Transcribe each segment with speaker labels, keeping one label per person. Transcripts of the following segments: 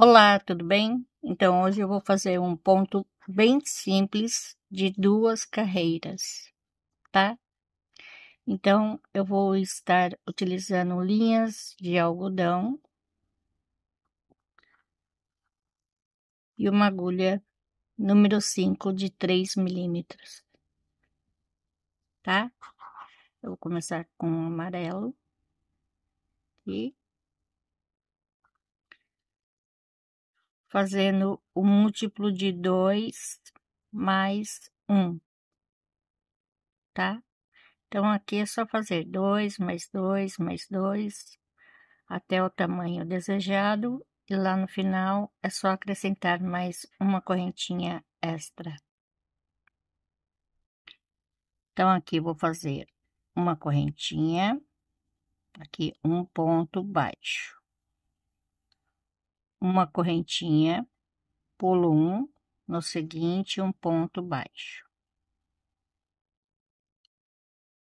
Speaker 1: Olá, tudo bem? Então hoje eu vou fazer um ponto bem simples de duas carreiras, tá? Então eu vou estar utilizando linhas de algodão e uma agulha número 5 de 3 milímetros, tá? Eu vou começar com o amarelo e fazendo o múltiplo de 2 mais 1, tá? Então, aqui é só fazer 2 mais 2 mais 2 até o tamanho desejado. E lá no final é só acrescentar mais uma correntinha extra. Então, aqui vou fazer uma correntinha, aqui um ponto baixo uma correntinha, pulo um, no seguinte, um ponto baixo.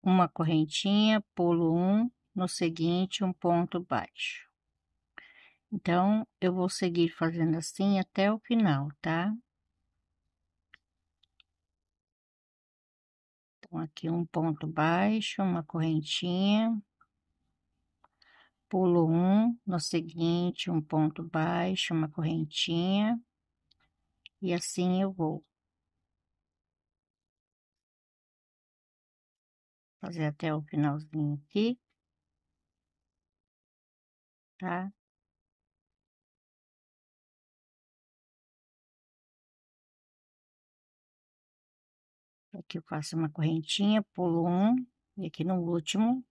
Speaker 1: Uma correntinha, pulo um, no seguinte, um ponto baixo. Então, eu vou seguir fazendo assim até o final, tá? Então, aqui um ponto baixo, uma correntinha, pulo um, no seguinte, um ponto baixo, uma correntinha, e assim eu vou. Fazer até o finalzinho aqui, tá? Aqui eu faço uma correntinha, pulo um, e aqui no último,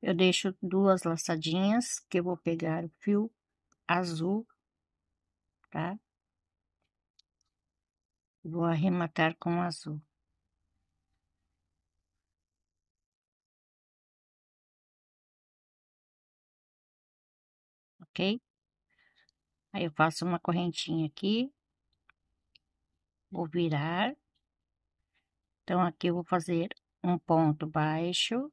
Speaker 1: eu deixo duas laçadinhas, que eu vou pegar o fio azul, tá? Vou arrematar com azul. Ok? Aí eu faço uma correntinha aqui, vou virar. Então, aqui eu vou fazer um ponto baixo,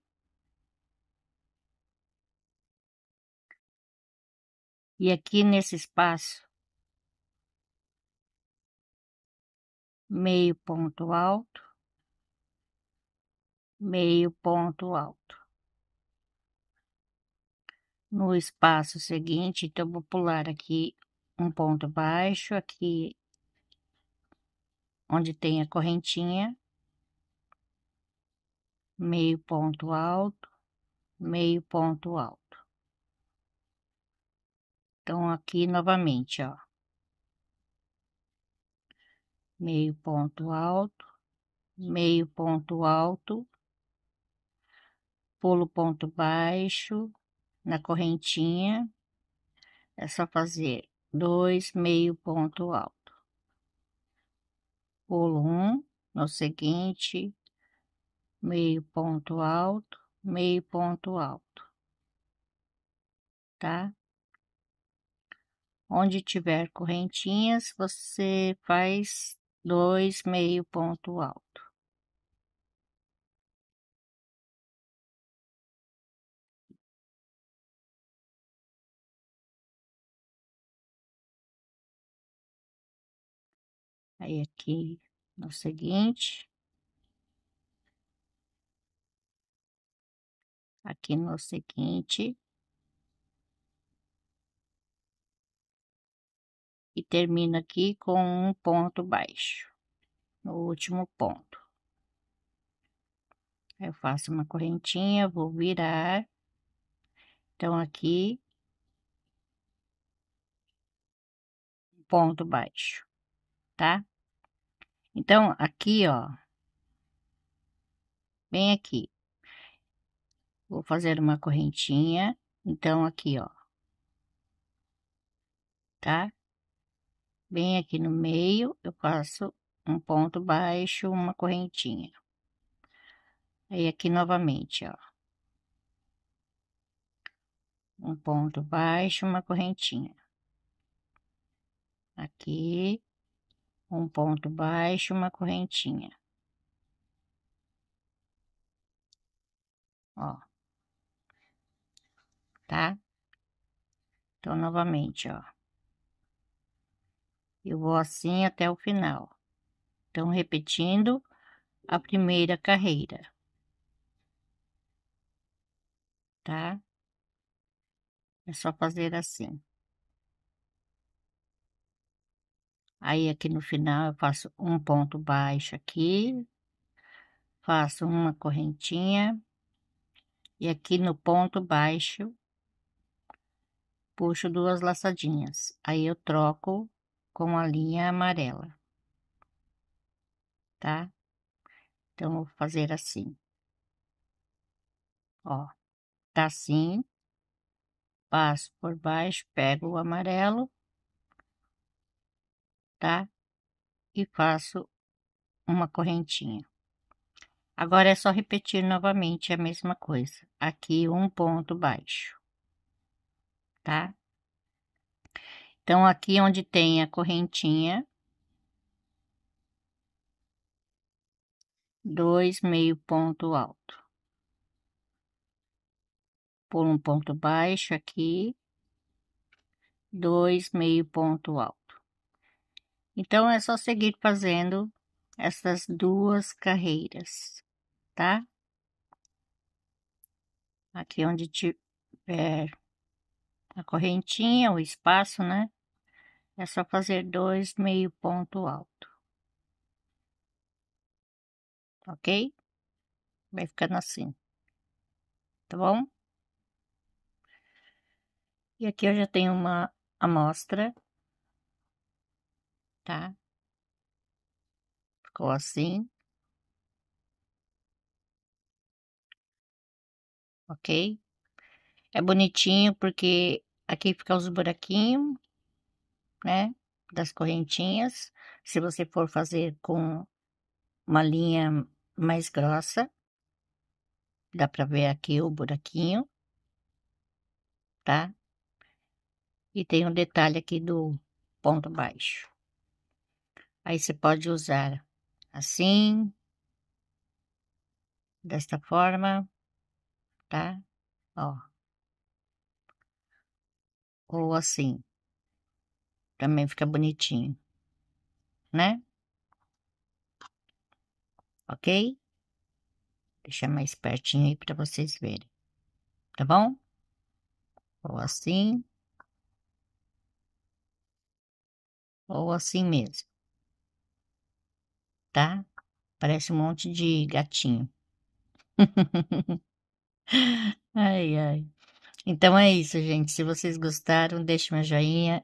Speaker 1: e aqui nesse espaço meio ponto alto, meio ponto alto. No espaço seguinte, então vou pular aqui um ponto baixo, aqui onde tem a correntinha, meio ponto alto, meio ponto alto. Então, aqui novamente, ó. Meio ponto alto, meio ponto alto, pulo ponto baixo na correntinha. É só fazer dois meio ponto alto. Pulo um, no seguinte, meio ponto alto, meio ponto alto, tá? Onde tiver correntinhas, você faz dois meio ponto alto. Aí aqui no seguinte, aqui no seguinte, e termino aqui com um ponto baixo no último ponto eu faço uma correntinha vou virar então aqui ponto baixo tá então aqui ó bem aqui vou fazer uma correntinha então aqui ó tá bem aqui no meio, eu faço um ponto baixo, uma correntinha. Aí, aqui novamente, ó. Um ponto baixo, uma correntinha. Aqui, um ponto baixo, uma correntinha. Ó. Tá? Então, novamente, ó eu vou assim até o final. Então, repetindo a primeira carreira. Tá? É só fazer assim. Aí, aqui no final, eu faço um ponto baixo aqui, faço uma correntinha, e aqui no ponto baixo, puxo duas laçadinhas. Aí, eu troco com a linha amarela, tá? Então, vou fazer assim. Ó, tá assim. Passo por baixo, pego o amarelo, tá? E faço uma correntinha. Agora, é só repetir novamente a mesma coisa. Aqui, um ponto baixo, tá? Então, aqui onde tem a correntinha, dois meio ponto alto. Por um ponto baixo aqui, dois meio ponto alto. Então, é só seguir fazendo essas duas carreiras, tá? Aqui onde tiver a correntinha, o espaço, né? É só fazer dois meio ponto alto. Ok? Vai ficando assim. Tá bom? E aqui eu já tenho uma amostra. Tá? Ficou assim. ok? É bonitinho porque aqui fica os buraquinhos né? Das correntinhas. Se você for fazer com uma linha mais grossa, dá para ver aqui o buraquinho, tá? E tem um detalhe aqui do ponto baixo. Aí você pode usar assim, desta forma, tá? Ó. Ou assim. Também fica bonitinho, né? Ok? Deixa mais pertinho aí para vocês verem, tá bom? Ou assim. Ou assim mesmo. Tá? Parece um monte de gatinho. ai, ai. Então é isso, gente. Se vocês gostaram, deixe uma joinha